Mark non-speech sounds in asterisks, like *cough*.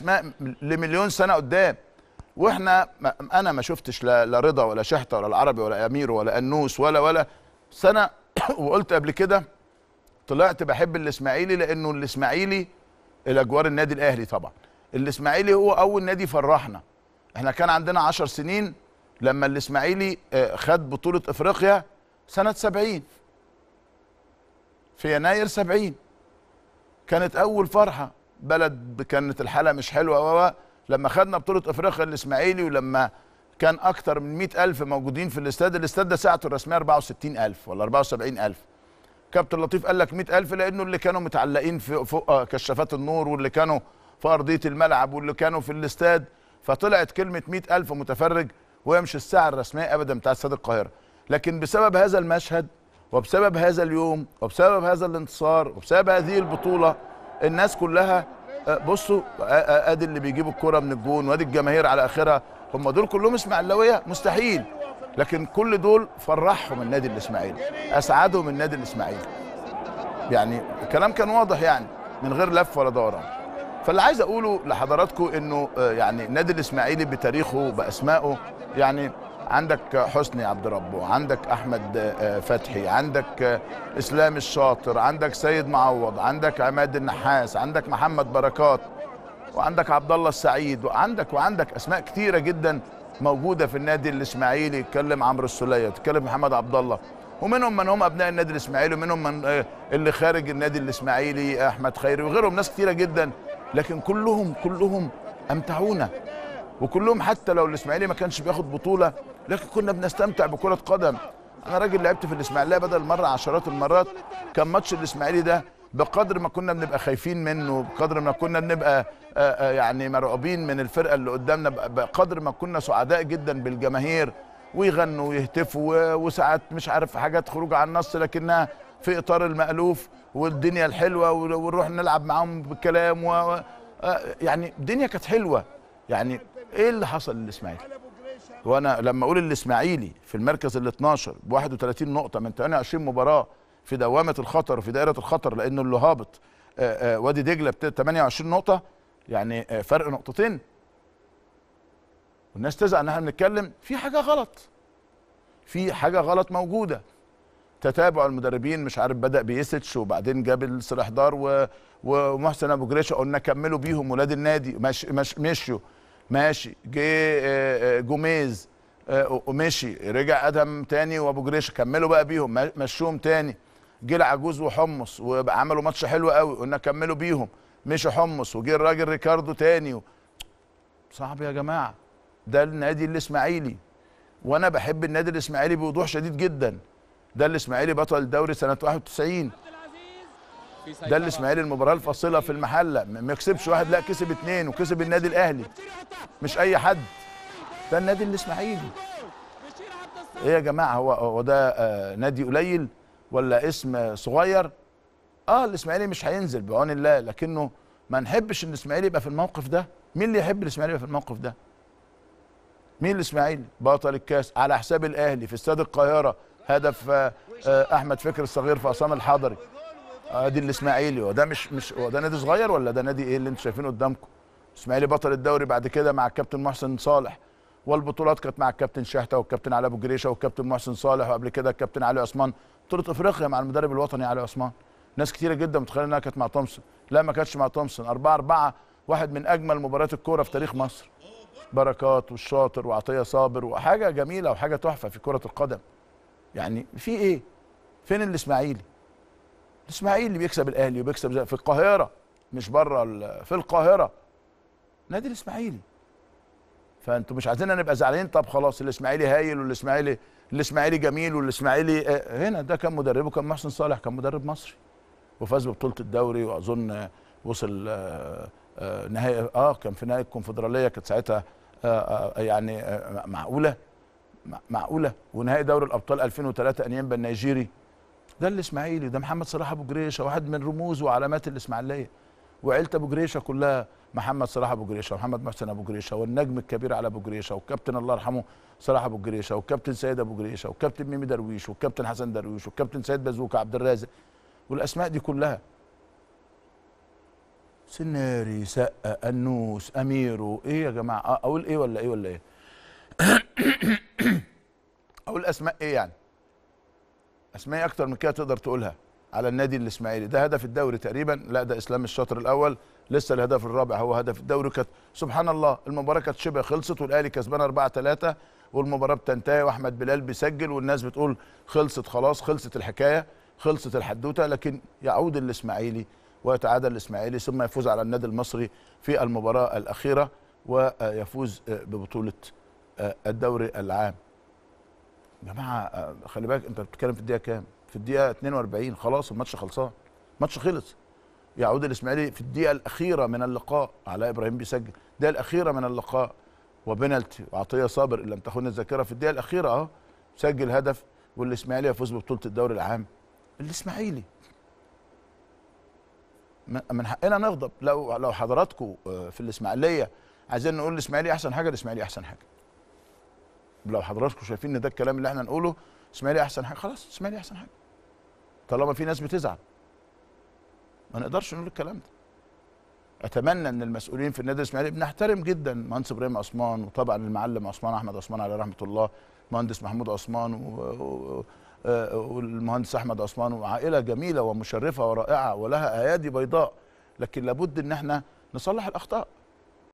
اسماء لمليون سنه قدام واحنا ما انا ما شفتش لا, رضا ولا شحته ولا العربي ولا امير ولا انوس ولا ولا سنه *coughs* وقلت قبل كده طلعت بحب الاسماعيلي لانه الاسماعيلي الاجوار النادي الاهلي طبعا الاسماعيلي هو اول نادي فرحنا احنا كان عندنا 10 سنين لما الاسماعيلي آه، خد بطوله افريقيا سنه 70 في يناير 70 كانت اول فرحه بلد كانت الحاله مش حلوه و لما خدنا بطوله افريقيا الاسماعيلي ولما كان اكتر من 100000 موجودين في الاستاد الاستاد ده ساعته الرسميه 64000 ولا الف كابتن لطيف قال لك 100000 لانه اللي كانوا متعلقين في فوق آه، كشافات النور واللي كانوا في ارضيه الملعب واللي كانوا في الاستاد فطلعت كلمه 100000 متفرج وهي مش الساعه الرسميه ابدا بتاع استاد القاهره لكن بسبب هذا المشهد وبسبب هذا اليوم وبسبب هذا الانتصار وبسبب هذه البطوله الناس كلها آه، بصوا آه، آه، ادي اللي بيجيبوا الكره من الجون وادي الجماهير على اخرها هم دول كلهم اسماعيلويه مستحيل لكن كل دول فرحهم النادي الاسماعيلي اسعدهم النادي الاسماعيلي يعني الكلام كان واضح يعني من غير لف ولا دوران فاللي عايز اقوله لحضراتكم انه يعني النادي الاسماعيلي بتاريخه باسمائه يعني عندك حسني عبد ربه عندك احمد آه، فتحي عندك آه، اسلام الشاطر عندك سيد معوض عندك عماد النحاس عندك محمد بركات وعندك عبد الله السعيد وعندك وعندك اسماء كثيره جدا موجوده في النادي الاسماعيلي يتكلم عمرو السليه يتكلم محمد عبد الله ومنهم من هم ابناء النادي الاسماعيلي ومنهم من آه، اللي خارج النادي الاسماعيلي احمد خيري وغيرهم ناس كثيره جدا لكن كلهم كلهم امتعونا وكلهم حتى لو الاسماعيلي ما كانش بياخد بطوله لكن كنا بنستمتع بكره قدم انا راجل لعبت في الاسماعيليه بدل مره عشرات المرات كان ماتش الاسماعيلي ده بقدر ما كنا بنبقى خايفين منه بقدر ما كنا بنبقى آه، آه، يعني مرعوبين من الفرقه اللي قدامنا بقدر ما كنا سعداء جدا بالجماهير ويغنوا ويهتفوا وساعات مش عارف حاجات خروج عن النص لكنها في اطار المالوف والدنيا الحلوه ونروح نلعب معاهم بالكلام و... آه، يعني الدنيا كانت حلوه يعني ايه اللي حصل للاسماعيلي وانا لما اقول الاسماعيلي في المركز ال 12 ب 31 نقطه من 28 مباراه في دوامه الخطر في دائره الخطر لانه اللي هابط آه، آه، وادي دجله ب 28 نقطه يعني آه، فرق نقطتين والناس تزعل ان احنا بنتكلم في حاجه غلط في حاجه غلط موجوده تتابع المدربين مش عارف بدا بيسيتش وبعدين جاب صلاح دار ومحسن ابو جريشه قلنا كملوا بيهم ولاد النادي مش مش مشيوا ماشي جه آه، آه، جوميز آه، ومشي رجع ادهم تاني وابو جريشه كملوا بقى بيهم مشوهم تاني جه العجوز وحمص وعملوا ماتش حلو قوي قلنا كملوا بيهم مشي حمص وجه الراجل ريكاردو تاني و... صعب يا جماعه ده النادي الاسماعيلي وانا بحب النادي الاسماعيلي بوضوح شديد جدا ده الاسماعيلي بطل الدوري سنه 91 ده الاسماعيلي المباراه الفاصله في المحله ما يكسبش واحد لا كسب اثنين وكسب النادي الاهلي مش اي حد ده النادي الاسماعيلي ايه يا جماعه هو هو ده آه، نادي قليل ولا اسم صغير اه الاسماعيلي مش هينزل بعون الله لكنه ما نحبش ان الاسماعيلي يبقى في الموقف ده مين اللي يحب الاسماعيلي يبقى في الموقف ده مين الاسماعيلي بطل الكاس على حساب الاهلي في استاد القاهره هدف آه، آه، احمد فكر الصغير في عصام الحضري ادي آه، الاسماعيلي هو ده مش مش هو ده نادي صغير ولا ده نادي ايه اللي انتوا شايفينه قدامكم الاسماعيلي بطل الدوري بعد كده مع الكابتن محسن صالح والبطولات كانت مع الكابتن شحته والكابتن علي ابو جريشه والكابتن محسن صالح وقبل كده الكابتن علي عثمان بطوله افريقيا مع المدرب الوطني علي عثمان ناس كتيره جدا متخيله انها كانت مع تومسون لا ما كانتش مع تومسون 4 4 واحد من اجمل مباريات الكوره في تاريخ مصر بركات والشاطر وعطيه صابر وحاجه جميله وحاجه تحفه في كره القدم يعني في ايه فين الاسماعيلي الاسماعيلي بيكسب الاهلي وبيكسب في القاهره مش بره في القاهره نادي الاسماعيلي فانتوا مش عايزيننا نبقى زعلانين طب خلاص الاسماعيلي هايل والاسماعيلي الاسماعيلي جميل والاسماعيلي آه، هنا ده كان مدربه كان محسن صالح كان مدرب مصري وفاز ببطوله الدوري واظن وصل آه, آه، نهائي اه كان في نهائي الكونفدراليه كانت ساعتها آه، يعني معقوله معقوله ونهائي دوري الابطال 2003 انيمبا النيجيري ده الاسماعيلي ده محمد صلاح ابو جريشه واحد من رموز وعلامات الاسماعيليه وعيله ابو جريشه كلها محمد صلاح ابو جريشه ومحمد محسن ابو جريشه والنجم الكبير على ابو جريشه والكابتن الله يرحمه صلاح ابو جريشه والكابتن سيد ابو جريشه والكابتن ميمي درويش والكابتن حسن درويش والكابتن سيد بازوكا عبد الرازق والاسماء دي كلها سناري سقا النوس اميرو ايه يا جماعه اقول ايه ولا ايه ولا ايه *coughs* اقول اسماء ايه يعني اسماء اكتر من كده تقدر تقولها على النادي الاسماعيلي ده هدف الدوري تقريبا لا ده اسلام الشطر الاول لسه الهدف الرابع هو هدف الدوري كانت سبحان الله المباراه كانت شبه خلصت والاهلي كسبان 4 3 والمباراه بتنتهي واحمد بلال بيسجل والناس بتقول خلصت خلاص خلصت الحكايه خلصت الحدوته لكن يعود الاسماعيلي ويتعادل الاسماعيلي ثم يفوز على النادي المصري في المباراه الاخيره ويفوز ببطوله الدوري العام يا جماعه آه، خلي بالك انت بتتكلم في الدقيقه كام؟ في الدقيقه 42 خلاص الماتش خلصان الماتش خلص يعود الاسماعيلي في الدقيقه الاخيره من اللقاء علاء ابراهيم بيسجل الدقيقه الاخيره من اللقاء وبنالتي وعطيه صابر ان لم تخون الذاكره في الدقيقه الاخيره اهو سجل هدف والاسماعيلي يفوز ببطوله الدوري العام الاسماعيلي من حقنا نغضب لو لو حضراتكم آه، في الاسماعيليه عايزين نقول الاسماعيلي احسن حاجه الاسماعيلي احسن حاجه لو حضراتكم شايفين ان ده الكلام اللي احنا نقوله اسماعيلي احسن حاجه خلاص اسماعيلي احسن حاجه طالما في ناس بتزعل ما نقدرش نقول الكلام ده اتمنى ان المسؤولين في النادي الاسماعيلي بنحترم جدا مهندس ابراهيم عثمان وطبعا المعلم عثمان احمد عثمان عليه رحمه الله مهندس محمود عثمان و... آه، والمهندس احمد عثمان وعائله جميله ومشرفه ورائعه ولها ايادي بيضاء لكن لابد ان احنا نصلح الاخطاء